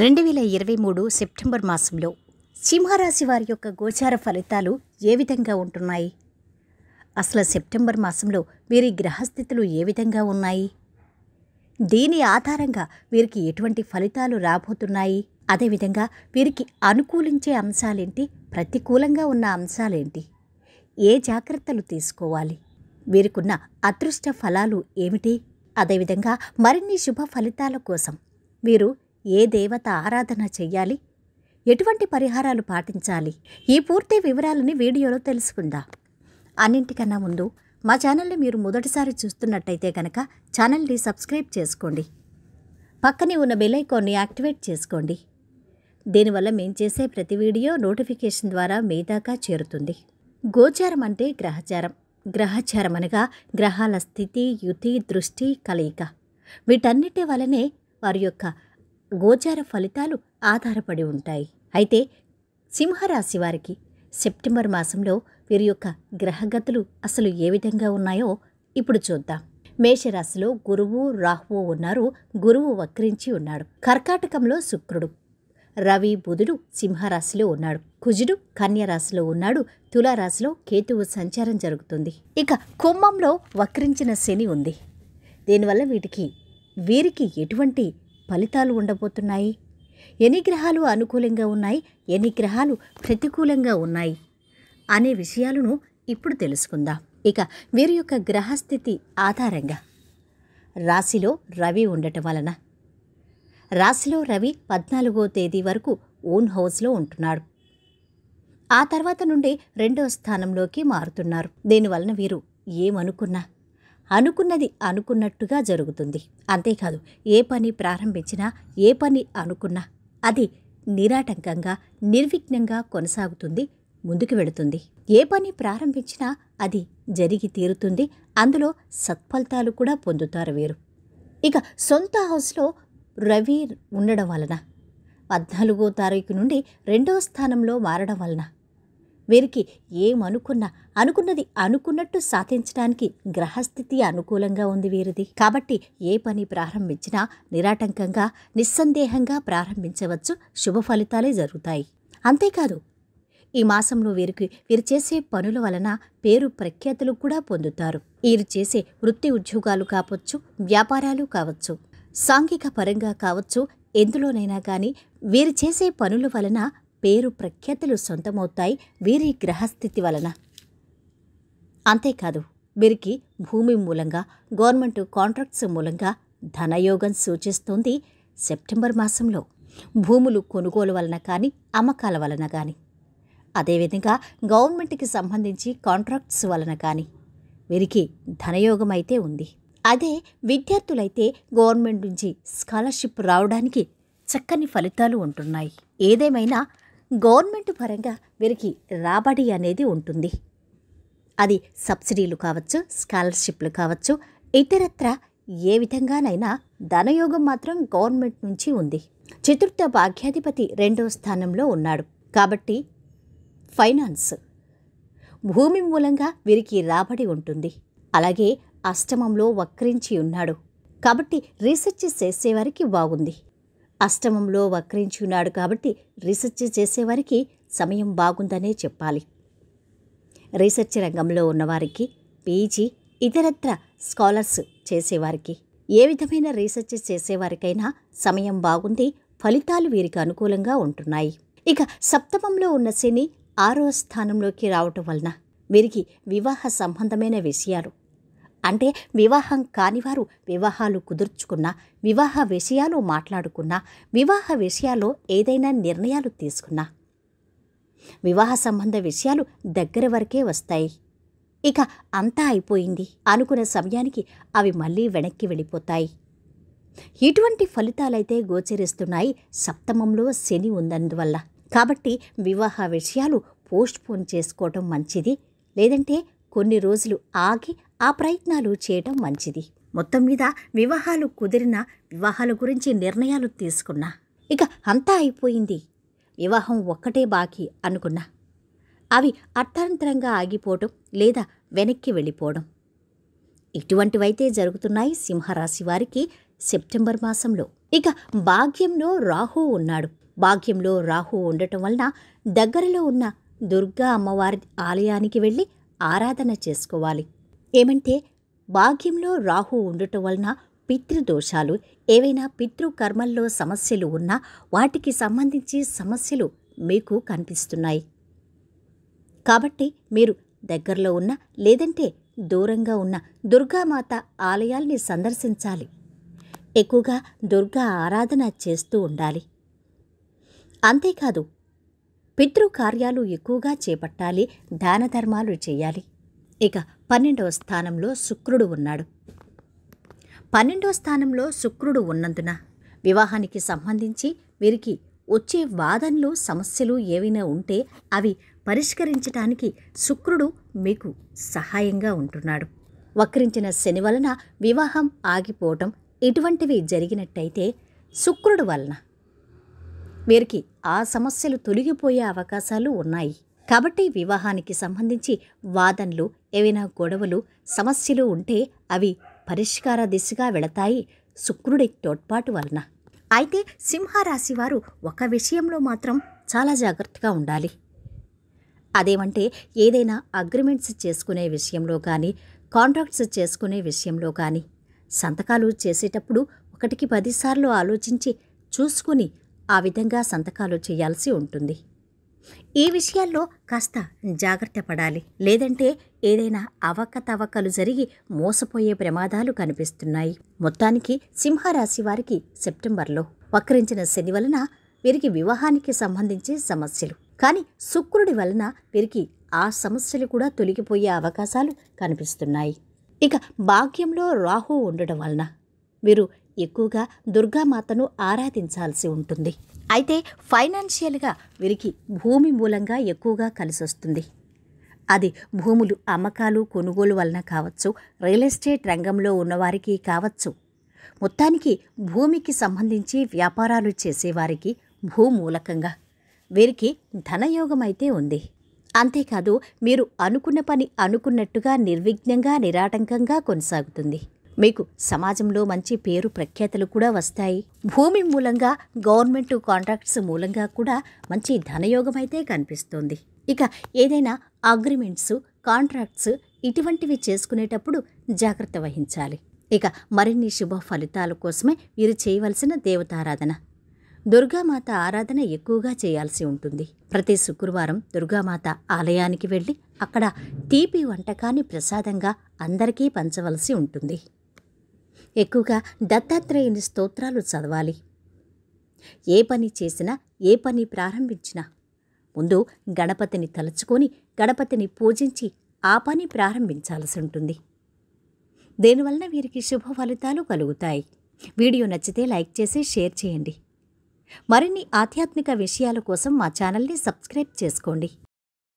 రెండు వేల ఇరవై మూడు సెప్టెంబర్ మాసంలో సింహరాశి వారి యొక్క గోచార ఫలితాలు ఏ విధంగా ఉంటున్నాయి అసలు సెప్టెంబర్ మాసంలో వీరి గ్రహస్థితులు ఏ విధంగా ఉన్నాయి దీని ఆధారంగా వీరికి ఎటువంటి ఫలితాలు రాబోతున్నాయి అదేవిధంగా వీరికి అనుకూలించే అంశాలేంటి ప్రతికూలంగా ఉన్న అంశాలేంటి ఏ జాగ్రత్తలు తీసుకోవాలి వీరికున్న అదృష్ట ఫలాలు ఏమిటి అదేవిధంగా మరిన్ని శుభ ఫలితాల కోసం మీరు ఏ దేవత ఆరాధన చెయ్యాలి ఎటువంటి పరిహారాలు పాటించాలి ఈ పూర్తి వివరాలని వీడియోలో తెలుసుకుందా అన్నింటికన్నా ముందు మా ఛానల్ని మీరు మొదటిసారి చూస్తున్నట్టయితే కనుక ఛానల్ని సబ్స్క్రైబ్ చేసుకోండి పక్కనే ఉన్న బెల్ యాక్టివేట్ చేసుకోండి దీనివల్ల మేము చేసే ప్రతి వీడియో నోటిఫికేషన్ ద్వారా మీ దాకా చేరుతుంది గోచారం అంటే గ్రహచారం గ్రహచారం అనగా గ్రహాల స్థితి యుతి దృష్టి కలయిక వీటన్నిటి వలనే వారి యొక్క గోచార ఫలితాలు ఆధారపడి ఉంటాయి అయితే సింహరాశి వారికి సెప్టెంబర్ మాసంలో వీరి యొక్క గ్రహగతులు అసలు ఏ విధంగా ఉన్నాయో ఇప్పుడు చూద్దాం మేషరాశిలో గురువు రాహువు ఉన్నారు గురువు వక్రించి ఉన్నాడు కర్కాటకంలో శుక్రుడు రవి బుధుడు సింహరాశిలో ఉన్నాడు కుజుడు కన్యరాశిలో ఉన్నాడు తులారాశిలో కేతువు సంచారం జరుగుతుంది ఇక కుంభంలో వక్రించిన శని ఉంది దీనివల్ల వీటికి వీరికి ఎటువంటి ఫలితాలు ఉండబోతున్నాయి ఎన్ని గ్రహాలు అనుకూలంగా ఉన్నాయి ఎన్ని గ్రహాలు ప్రతికూలంగా ఉన్నాయి అనే విషయాలను ఇప్పుడు తెలుసుకుందాం ఇక వీరి యొక్క గ్రహస్థితి ఆధారంగా రాశిలో రవి ఉండటం వలన రాశిలో రవి పద్నాలుగో తేదీ వరకు ఓన్ హౌస్లో ఉంటున్నాడు ఆ తర్వాత నుండి రెండవ స్థానంలోకి మారుతున్నారు దీనివలన వీరు ఏమనుకున్నా అనుకున్నది అనుకున్నట్టుగా జరుగుతుంది అంతేకాదు ఏ పని ప్రారంభించినా ఏ పని అనుకున్నా అది నిరాటంకంగా నిర్విఘ్నంగా కొనసాగుతుంది ముందుకు వెళుతుంది ఏ పని ప్రారంభించినా అది జరిగి తీరుతుంది అందులో సత్ఫలితాలు కూడా పొందుతారు వీరు ఇక సొంత హౌస్లో రవి ఉండడం వలన పద్నాలుగో తారీఖు నుండి రెండవ స్థానంలో మారడం వలన వీరికి ఏమనుకున్నా అనుకున్నది అనుకున్నట్టు సాధించడానికి గ్రహస్థితి అనుకూలంగా ఉంది వీరిది కాబట్టి ఏ పని ప్రారంభించినా నిరాటంకంగా నిస్సందేహంగా ప్రారంభించవచ్చు శుభ ఫలితాలే జరుగుతాయి అంతేకాదు ఈ మాసంలో వీరికి వీరు చేసే పనుల వలన పేరు ప్రఖ్యాతులు కూడా పొందుతారు వీరు చేసే వృత్తి ఉద్యోగాలు కావచ్చు వ్యాపారాలు కావచ్చు సాంఘిక పరంగా కావచ్చు ఎందులోనైనా కానీ వీరు చేసే పనుల వలన పేరు ప్రఖ్యాతులు సొంతమవుతాయి వీరి గ్రహస్థితి వలన అంతేకాదు వీరికి భూమి మూలంగా గవర్నమెంట్ కాంట్రాక్ట్స్ మూలంగా ధనయోగం సూచిస్తుంది సెప్టెంబర్ మాసంలో భూములు కొనుగోలు వలన కానీ అమ్మకాల వలన కానీ అదేవిధంగా గవర్నమెంట్కి సంబంధించి కాంట్రాక్ట్స్ వలన కానీ వీరికి ధనయోగం అయితే ఉంది అదే విద్యార్థులైతే గవర్నమెంట్ నుంచి స్కాలర్షిప్ రావడానికి చక్కని ఫలితాలు ఉంటున్నాయి ఏదేమైనా గవర్నమెంట్ పరంగా వీరికి రాబడి అనేది ఉంటుంది అది సబ్సిడీలు కావచ్చు స్కాలర్షిప్లు కావచ్చు ఇతరత్ర ఏ విధంగానైనా ధనయోగం మాత్రం గవర్నమెంట్ నుంచి ఉంది చతుర్థ భాగ్యాధిపతి రెండవ స్థానంలో ఉన్నాడు కాబట్టి ఫైనాన్స్ భూమి మూలంగా వీరికి రాబడి ఉంటుంది అలాగే అష్టమంలో వక్రించి ఉన్నాడు కాబట్టి రీసెర్చ్ చేసేవారికి బాగుంది అష్టమంలో ఉన్నాడు కాబట్టి రీసెర్చ్ చేసేవారికి సమయం బాగుందనే చెప్పాలి రీసెర్చ్ రంగంలో ఉన్నవారికి పీజీ ఇతరత్ర స్కాలర్స్ చేసేవారికి ఏ విధమైన రీసెర్చ్ చేసేవారికైనా సమయం బాగుంది ఫలితాలు వీరికి అనుకూలంగా ఉంటున్నాయి ఇక సప్తమంలో ఉన్న శని ఆరో స్థానంలోకి రావటం వలన వీరికి వివాహ సంబంధమైన విషయాలు అంటే వివాహం కానివారు వివాహాలు కుదుర్చుకున్న వివాహ విషయాలు మాట్లాడుకున్న వివాహ విషయాల్లో ఏదైనా నిర్ణయాలు తీసుకున్నా వివాహ సంబంధ విషయాలు దగ్గర వరకే వస్తాయి ఇక అంతా అయిపోయింది అనుకునే సమయానికి అవి మళ్ళీ వెనక్కి వెళ్ళిపోతాయి ఇటువంటి ఫలితాలైతే గోచరిస్తున్నాయి సప్తమంలో శని ఉందందువల్ల కాబట్టి వివాహ విషయాలు పోస్ట్పోన్ చేసుకోవటం మంచిది లేదంటే కొన్ని రోజులు ఆగి ఆ ప్రయత్నాలు చేయటం మంచిది మొత్తం మీద వివాహాలు కుదిరిన వివాహాల గురించి నిర్ణయాలు తీసుకున్నా ఇక అంతా అయిపోయింది వివాహం ఒక్కటే బాకీ అనుకున్నా అవి అర్థాంతరంగా ఆగిపోవడం లేదా వెనక్కి వెళ్ళిపోవడం ఇటువంటివైతే జరుగుతున్నాయి సింహరాశి వారికి సెప్టెంబర్ మాసంలో ఇక భాగ్యంలో రాహు ఉన్నాడు భాగ్యంలో రాహు ఉండటం వలన దగ్గరలో ఉన్న దుర్గా అమ్మవారి ఆలయానికి వెళ్ళి ఆరాధన చేసుకోవాలి ఏమంటే భాగ్యంలో రాహు ఉండటం వలన పితృదోషాలు ఏవైనా పితృకర్మల్లో సమస్యలు ఉన్నా వాటికి సంబంధించి సమస్యలు మీకు కనిపిస్తున్నాయి కాబట్టి మీరు దగ్గరలో ఉన్న లేదంటే దూరంగా ఉన్న దుర్గామాత ఆలయాల్ని సందర్శించాలి ఎక్కువగా దుర్గా ఆరాధన చేస్తూ ఉండాలి అంతేకాదు పితృకార్యాలు ఎక్కువగా చేపట్టాలి దాన ధర్మాలు చేయాలి ఇక పన్నెండవ స్థానంలో శుక్రుడు ఉన్నాడు పన్నెండవ స్థానంలో శుక్రుడు ఉన్నందున వివాహానికి సంబంధించి వీరికి వచ్చే వాదనలు సమస్యలు ఏవైనా ఉంటే అవి పరిష్కరించడానికి శుక్రుడు మీకు సహాయంగా ఉంటున్నాడు వక్రించిన శని వలన వివాహం ఆగిపోవటం ఇటువంటివి జరిగినట్టయితే శుక్రుడు వలన వీరికి ఆ సమస్యలు తొలగిపోయే అవకాశాలు ఉన్నాయి కాబట్టి వివాహానికి సంబంధించి వాదనలు ఏవైనా గొడవలు సమస్యలు ఉంటే అవి పరిష్కార దిశగా వెళతాయి శుక్రుడి తోడ్పాటు వలన అయితే సింహరాశి వారు ఒక విషయంలో మాత్రం చాలా జాగ్రత్తగా ఉండాలి అదేమంటే ఏదైనా అగ్రిమెంట్స్ చేసుకునే విషయంలో కానీ కాంట్రాక్ట్స్ చేసుకునే విషయంలో కానీ సంతకాలు చేసేటప్పుడు ఒకటికి పదిసార్లు ఆలోచించి చూసుకుని ఆ విధంగా సంతకాలు చేయాల్సి ఉంటుంది ఈ విషయాల్లో కాస్త జాగ్రత్త పడాలి లేదంటే ఏదైనా అవకతవకలు జరిగి మోసపోయే ప్రమాదాలు కనిపిస్తున్నాయి మొత్తానికి సింహరాశి వారికి సెప్టెంబర్లో వక్రించిన శని వలన వీరికి వివాహానికి సంబంధించి సమస్యలు కానీ శుక్రుడి వలన వీరికి ఆ సమస్యలు కూడా తొలగిపోయే అవకాశాలు కనిపిస్తున్నాయి ఇక భాగ్యంలో రాహు ఉండడం వలన వీరు ఎక్కువగా దుర్గామాతను ఆరాధించాల్సి ఉంటుంది అయితే ఫైనాన్షియల్గా వీరికి భూమి మూలంగా ఎక్కువగా కలిసొస్తుంది అది భూములు అమ్మకాలు కొనుగోలు వలన కావచ్చు రియల్ ఎస్టేట్ రంగంలో ఉన్నవారికి కావచ్చు మొత్తానికి భూమికి సంబంధించి వ్యాపారాలు చేసేవారికి భూమూలకంగా వీరికి ధనయోగం అయితే ఉంది అంతేకాదు మీరు అనుకున్న పని అనుకున్నట్టుగా నిర్విఘ్నంగా నిరాటంకంగా కొనసాగుతుంది మీకు సమాజంలో మంచి పేరు ప్రఖ్యాతలు కూడా వస్తాయి భూమి మూలంగా గవర్నమెంట్ కాంట్రాక్ట్స్ మూలంగా కూడా మంచి ధనయోగం అయితే కనిపిస్తుంది ఇక ఏదైనా అగ్రిమెంట్స్ కాంట్రాక్ట్స్ ఇటువంటివి చేసుకునేటప్పుడు జాగ్రత్త వహించాలి ఇక మరిన్ని శుభ ఫలితాల కోసమే మీరు చేయవలసిన దేవతారాధన దుర్గామాత ఆరాధన ఎక్కువగా చేయాల్సి ఉంటుంది ప్రతి శుక్రవారం దుర్గామాత ఆలయానికి వెళ్ళి అక్కడ తీపి వంటకాన్ని ప్రసాదంగా అందరికీ పంచవలసి ఉంటుంది ఎక్కువగా దత్తాత్రేయుని స్తోత్రాలు చదవాలి ఏ పని చేసినా ఏ పని ప్రారంభించినా ముందు గణపతిని తలుచుకొని గణపతిని పూజించి ఆ పని ప్రారంభించాల్సి ఉంటుంది దీనివలన వీరికి శుభ ఫలితాలు కలుగుతాయి వీడియో నచ్చితే లైక్ చేసి షేర్ చేయండి మరిన్ని ఆధ్యాత్మిక విషయాల కోసం మా ఛానల్ని సబ్స్క్రైబ్ చేసుకోండి